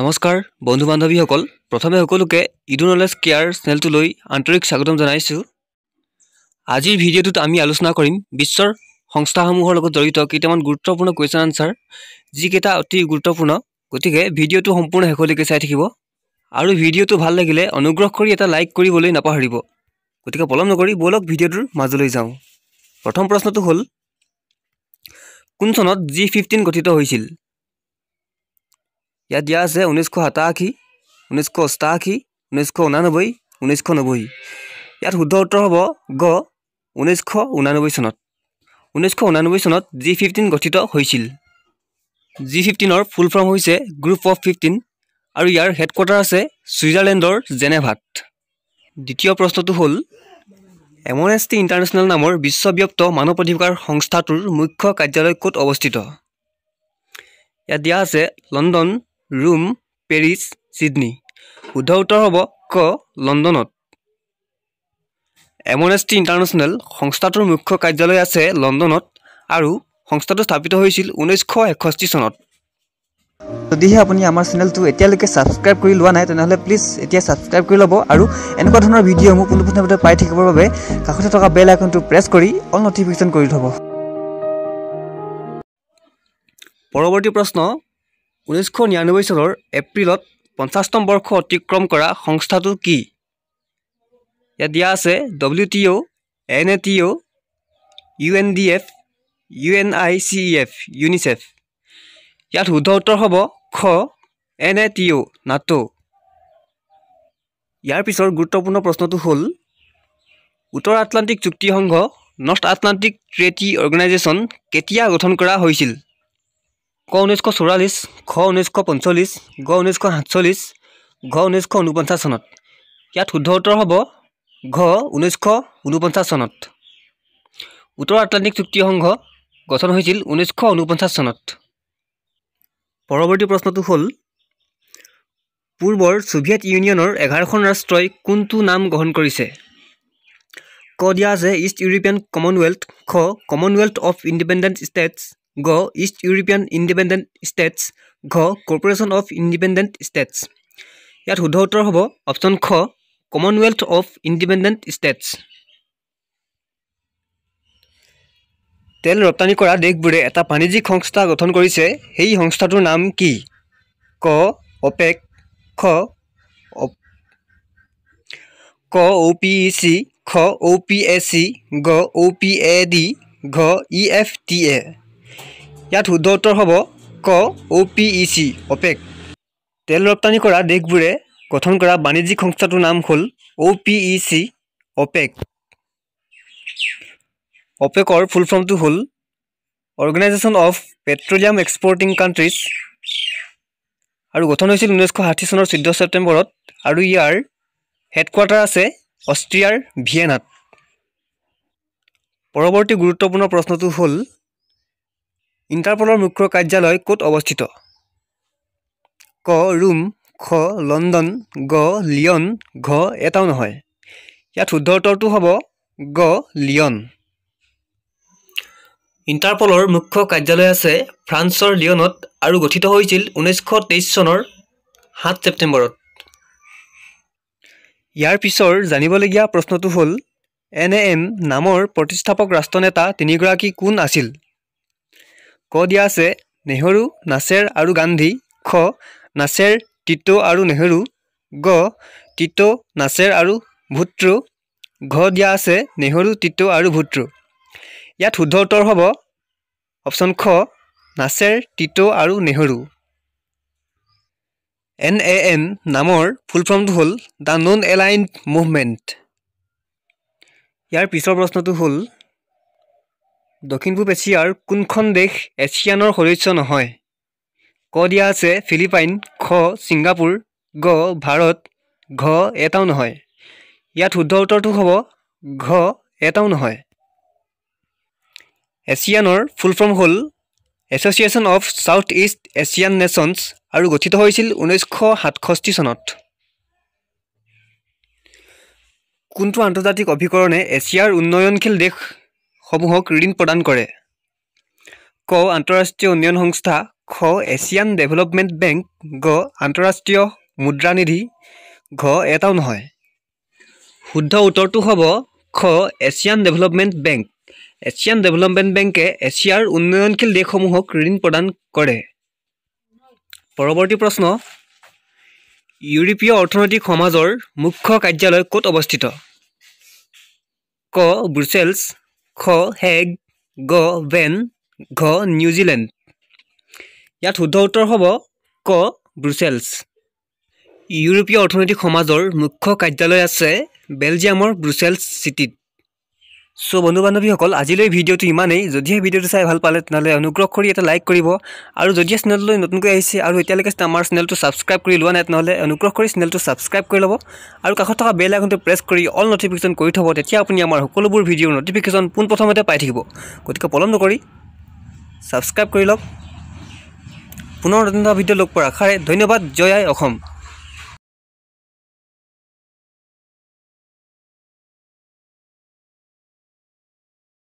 নমস্কাৰ বন্ধু বান্ধৱীসকল প্ৰথমে সকলোকে ইডু নলেজ কেয়াৰ চেনেলটোলৈ আন্তৰিক স্বাগতম জনাইছোঁ আজিৰ ভিডিঅ'টোত আমি আলোচনা কৰিম বিশ্বৰ সংস্থাসমূহৰ লগত জড়িত কেইটামান গুৰুত্বপূৰ্ণ কুৱেশ্যন আনচাৰ যিকেইটা অতি গুৰুত্বপূৰ্ণ গতিকে ভিডিঅ'টো সম্পূৰ্ণ শেষলৈকে চাই থাকিব আৰু ভিডিঅ'টো ভাল লাগিলে অনুগ্ৰহ কৰি এটা লাইক কৰিবলৈ নাপাহৰিব গতিকে পলম নকৰি ব'লক ভিডিঅ'টোৰ মাজলৈ যাওঁ প্ৰথম প্ৰশ্নটো হ'ল কোন চনত জি ফিফটিন গঠিত হৈছিল ইয়াত দিয়া আছে ঊনৈছশ সাতাশী ঊনৈছশ অষ্টাশী ঊনৈছশ ঊনানব্বৈ ঊনৈছশ নব্বৈ ইয়াত শুদ্ধ উত্তৰ হ'ব গ ঊনৈছশ ঊনানব্বৈ চনত ঊনৈছশ ঊনানব্বৈ চনত জি ফিফটিন গঠিত হৈছিল জি ফিফটিনৰ ফুল ফৰ্ম হৈছে গ্ৰুপ অফ ফিফটিন আৰু ইয়াৰ হেডকোৱাৰ্টাৰ আছে ছুইজাৰলেণ্ডৰ জেনেভাত দ্বিতীয় প্ৰশ্নটো হ'ল টি ইণ্টাৰনেশ্যনেল নামৰ বিশ্বব্যাপ্ত মানৱ অধিকাৰ সংস্থাটোৰ মুখ্য কাৰ্যালয় ক'ত অৱস্থিত ইয়াত দিয়া আছে লণ্ডন ৰোম পেৰিছ ছিডনী শুদ্ধ উত্তৰ হ'ব ক লণ্ডনত এমনেষ্টি ইণ্টাৰনেশ্যনেল সংস্থাটোৰ মুখ্য কাৰ্যালয় আছে লণ্ডনত আৰু সংস্থাটো স্থাপিত হৈছিল ঊনৈছশ এষষ্ঠি চনত যদিহে আপুনি আমাৰ চেনেলটো এতিয়ালৈকে ছাবস্ক্ৰাইব কৰি লোৱা নাই তেনেহ'লে প্লিজ এতিয়া ছাবস্ক্ৰাইব কৰি ল'ব আৰু এনেকুৱা ধৰণৰ ভিডিঅ'সমূহ পোনপথে পাই থাকিবৰ বাবে কাষতে থকা বেল আইকনটো প্ৰেছ কৰি অল নটিফিকেশ্যন কৰি থ'ব পৰৱৰ্তী প্ৰশ্ন ঊনৈছশ নিৰান্নব্বৈ চনৰ এপ্ৰিলত পঞ্চাছতম বৰ্ষ অতিক্ৰম কৰা সংস্থাটো কি ইয়াত দিয়া আছে W T O' N A T O' U N D F U N I C E F UNICEF ইয়াত শুদ্ধ উত্তৰ হ'ব খ এন এ টি অ' নাটো ইয়াৰ পিছৰ গুৰুত্বপূৰ্ণ প্ৰশ্নটো হ'ল উত্তৰ আটলাণ্টিক চুক্তি সংঘ নৰ্থ আটলাণ্টিক ট্ৰেটি অৰ্গেনাইজেশ্যন কেতিয়া গঠন কৰা হৈছিল ক ঊনৈছশ চৌৰাল্লিছ ঘ ঊনৈছশ পঞ্চল্লিছ গ ঊনৈছশ সাতচল্লিছ ঘ ঊনৈছশ ঊনপঞ্চাছ চনত ইয়াত শুদ্ধ উত্তৰ হ'ব ঘ ঊনৈছশ ঊনপঞ্চাছ চনত উত্তৰ আটলাণ্টিক চুক্তি সংঘ গঠন হৈছিল ঊনৈছশ ঊনপঞ্চাছ চনত পৰৱৰ্তী প্ৰশ্নটো হ'ল পূৰ্বৰ ছোভিয়েট ইউনিয়নৰ এঘাৰখন ৰাষ্ট্ৰই কোনটো নাম গ্ৰহণ কৰিছে ক দিয়া আছে ইষ্ট ইউৰোপীয়ান কমনৱেলথ খ কমনৱেল্থ অফ ইণ্ডিপেণ্ডেণ্ট ষ্টেটছ গ ইষ্ট ইউৰোপীয়ান ইণ্ডিপেণ্ডেণ্ট ষ্টেটছ ঘ কৰ্পৰেশ্যন অফ ইণ্ডিপেণ্ডেণ্ট ষ্টেটছ ইয়াত শুদ্ধ উত্তৰ হ'ব অপশ্যন খ কমনৱেলথ অফ ইণ্ডিপেণ্ডেণ্ট ষ্টেটছ তেল ৰপ্তানি কৰা দেশবোৰে এটা বাণিজ্যিক সংস্থা গঠন কৰিছে সেই সংস্থাটোৰ নাম কি ক অপেক খ ক অ' পি ই চি খ অ' পি এ চি গ অ' পি এ ডি ঘ ই এফ টি এ ইয়াত শুদ্ধ উত্তৰ হ'ব ক O' P E C OPEC তেল ৰপ্তানি কৰা দেশবোৰে গঠন কৰা বাণিজ্যিক সংস্থাটোৰ নাম হ'ল O' P E C OPEC অপেকৰ ফুল ফৰ্মটো হ'ল organisation of petroleum exporting countries আৰু গঠন হৈছিল ঊনৈছশ ষাঠি চনৰ চৈধ্য ছেপ্টেম্বৰত আৰু ইয়াৰ হেডকোৱাৰ্টাৰ আছে অষ্ট্ৰিয়াৰ ভিয়েনাত পৰৱৰ্তী গুৰুত্বপূৰ্ণ প্ৰশ্নটো হ'ল ইণ্টাৰপলৰ মুখ্য কাৰ্যালয় ক'ত অৱস্থিত ক ৰোম খ লণ্ডন গ লিয়ন ঘ এটাও নহয় ইয়াত শুদ্ধ উত্তৰটো হ'ব গ লিয়ন ইণ্টাৰপলৰ মুখ্য কাৰ্যালয় আছে ফ্ৰান্সৰ লিয়নত আৰু গঠিত হৈছিল ঊনৈছশ তেইছ চনৰ সাত ছেপ্টেম্বৰত ইয়াৰ পিছৰ জানিবলগীয়া প্ৰশ্নটো হ'ল এন এ এম নামৰ প্ৰতিষ্ঠাপক ৰাষ্ট্ৰনেতা তিনিগৰাকী কোন আছিল দিয়া আছে নেহৰু নাচেৰ আৰু গান্ধী খ নাচেৰ টিটো আৰু নেহৰু গ টিটো নাচেৰ আৰু ভূত্ৰু ঘ দিয়া আছে নেহৰু টিটো আৰু ভূত্ৰু ইয়াত শুদ্ধ উত্তৰ হ'ব অপশ্যন খ নাচেৰ টিটো আৰু নেহৰু এন এ এন নামৰ ফুল ফৰ্মটো হ'ল দ্য নন এলাইন মুভমেণ্ট ইয়াৰ পিছৰ প্ৰশ্নটো হ'ল দক্ষিণ পূব এছিয়াৰ কোনখন দেশ এছিয়ানৰ সদস্য নহয় ক দিয়া আছে ফিলিপাইন খ ছিংগাপুৰ গ ভাৰত ঘ এটাও নহয় ইয়াত শুদ্ধ উত্তৰটো হ'ব ঘ এটাও নহয় এছিয়ানৰ ফুল ফৰ্ম হ'ল association of south east Asian nations আৰু গঠিত হৈছিল ঊনৈছশ সাতষষ্ঠি চনত কোনটো আন্তৰ্জাতিক অভিকৰণে এছিয়াৰ উন্নয়নশীল দেশ সমূহক ঋণ প্ৰদান কৰে ক আন্তঃৰাষ্ট্ৰীয় উন্নয়ন সংস্থা খ এছিয়ান ডেভেলপমেণ্ট বেংক গ আন্তঃৰাষ্ট্ৰীয় মুদ্ৰানিধি ঘ এটাও নহয় শুদ্ধ উত্তৰটো হ'ব খ Asian development bank Asian development বেংকে এছিয়াৰ উন্নয়নশীল দেশসমূহক ঋণ প্ৰদান কৰে পৰৱৰ্তী প্ৰশ্ন ইউৰোপীয় অৰ্থনৈতিক সমাজৰ মুখ্য কাৰ্যালয় ক'ত অৱস্থিত ক ব্ৰুচেলছ খ হেগ গ ভেন ঘ নিউজিলেণ্ড ইয়াত শুদ্ধ উত্তৰ হ'ব ক ব্ৰুচেলছ ইউৰোপীয় অৰ্থনৈতিক সমাজৰ মুখ্য কাৰ্যালয় আছে বেলজিয়ামৰ ব্ৰুচেলছ চিটিত চ' বন্ধু বান্ধৱীসকল আজিলৈ ভিডিঅ'টো ইমানেই যদিহে ভিডিঅ'টো চাই ভাল পালে তেনেহ'লে অনুগ্ৰহ কৰি এটা লাইক কৰিব আৰু যদিহে চেনেলটোলৈ নতুনকৈ আহিছে আৰু এতিয়ালৈকে আমাৰ চেনেলটো ছাবস্ক্ৰাইব কৰি লোৱা নাই তেনেহ'লে অনুগ্ৰহ কৰি চেনেলটো ছাবস্ক্ৰাইব কৰি ল'ব আৰু কাষত থকা বেল আইকনটো প্ৰেছ কৰি অল নটিফিকেশ্যন কৰি থ'ব তেতিয়া আপুনি আমাৰ সকলোবোৰ ভিডিঅ'ৰ নটিফিকেশ্যন পোনপ্ৰথমতে পাই থাকিব গতিকে পলম নকৰি ছাবস্ক্ৰাইব কৰি লওক পুনৰ নতুন এটা ভিডিঅ' লগ পোৱাৰ আশাৰে ধন্যবাদ জয় আই অসম